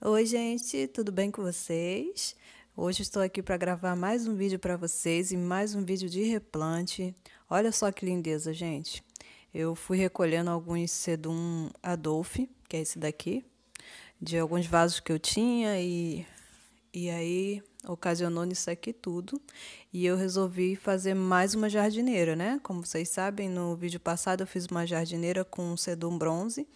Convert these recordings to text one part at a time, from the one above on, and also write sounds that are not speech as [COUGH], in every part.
Oi, gente, tudo bem com vocês? Hoje estou aqui para gravar mais um vídeo para vocês e mais um vídeo de replante. Olha só que lindeza, gente. Eu fui recolhendo alguns sedum Adolf, que é esse daqui, de alguns vasos que eu tinha e e aí ocasionou nisso aqui tudo. E eu resolvi fazer mais uma jardineira, né? Como vocês sabem, no vídeo passado eu fiz uma jardineira com sedum bronze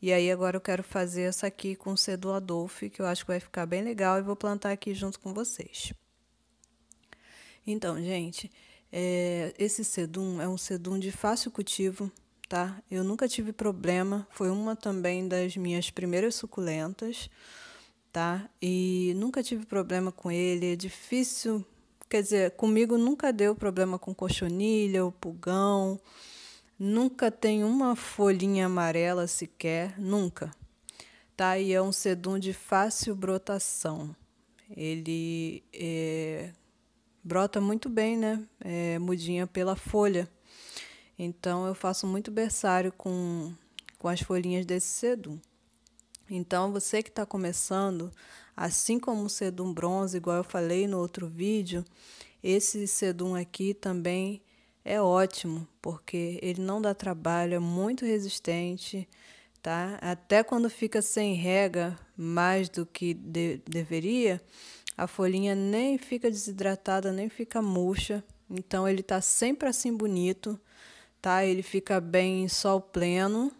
e aí agora eu quero fazer essa aqui com o Cedo Adolfo, que eu acho que vai ficar bem legal e vou plantar aqui junto com vocês. Então, gente, é, esse sedum é um sedum de fácil cultivo, tá? Eu nunca tive problema, foi uma também das minhas primeiras suculentas, tá? E nunca tive problema com ele, é difícil, quer dizer, comigo nunca deu problema com cochonilha ou pulgão, nunca tem uma folhinha amarela sequer, nunca. Tá? E é um sedum de fácil brotação. Ele é, brota muito bem, né? É, mudinha pela folha. Então eu faço muito berçário com, com as folhinhas desse sedum. Então você que está começando, assim como o sedum bronze, igual eu falei no outro vídeo, esse sedum aqui também é ótimo, porque ele não dá trabalho, é muito resistente, tá? Até quando fica sem rega mais do que de deveria, a folhinha nem fica desidratada, nem fica murcha. Então ele tá sempre assim bonito, tá? Ele fica bem em sol pleno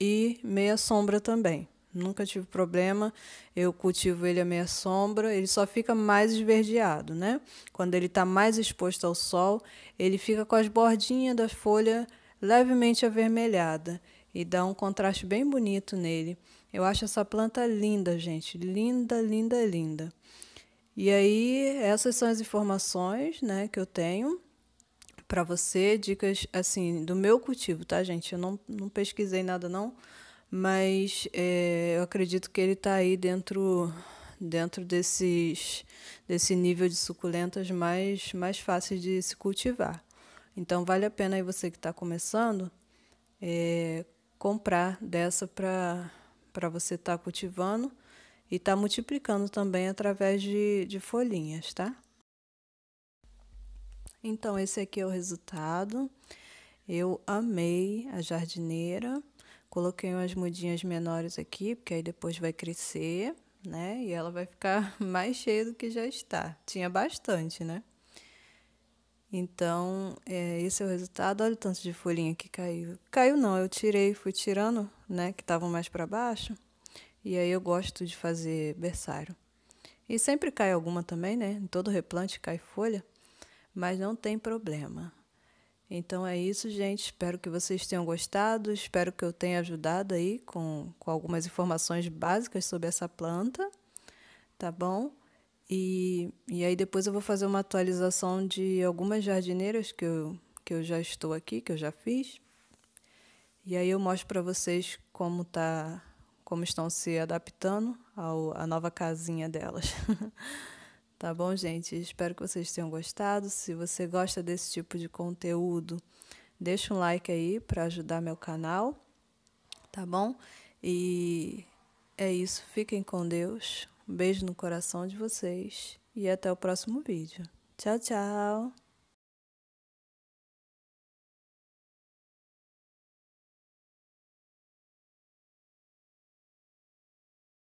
e meia sombra também nunca tive problema. Eu cultivo ele à meia sombra, ele só fica mais esverdeado, né? Quando ele está mais exposto ao sol, ele fica com as bordinhas da folha levemente avermelhada e dá um contraste bem bonito nele. Eu acho essa planta linda, gente, linda, linda, linda. E aí, essas são as informações, né, que eu tenho para você, dicas assim do meu cultivo, tá, gente? Eu não, não pesquisei nada não mas é, eu acredito que ele está aí dentro dentro desses desse nível de suculentas mais mais fáceis de se cultivar. Então vale a pena aí você que está começando é, comprar dessa para para você estar tá cultivando e estar tá multiplicando também através de, de folhinhas, tá? Então esse aqui é o resultado. Eu amei a jardineira. Coloquei umas mudinhas menores aqui, porque aí depois vai crescer, né? E ela vai ficar [LAUGHS] mais cheia do que já está. Tinha bastante, né? Então, é, esse é o resultado. Olha o tanto de folhinha que caiu. Caiu não, eu tirei, fui tirando, né? Que estavam mais para baixo. E aí eu gosto de fazer berçário. E sempre cai alguma também, né? Em todo replante cai folha, mas não tem problema. Então é isso, gente. Espero que vocês tenham gostado. Espero que eu tenha ajudado aí com, com algumas informações básicas sobre essa planta, tá bom? E, e aí depois eu vou fazer uma atualização de algumas jardineiras que eu, que eu já estou aqui, que eu já fiz. E aí eu mostro para vocês como tá, como estão se adaptando ao, à nova casinha delas. [LAUGHS] Tá bom, gente? Espero que vocês tenham gostado. Se você gosta desse tipo de conteúdo, deixa um like aí para ajudar meu canal, tá bom? E é isso. Fiquem com Deus. Um beijo no coração de vocês e até o próximo vídeo. Tchau, tchau!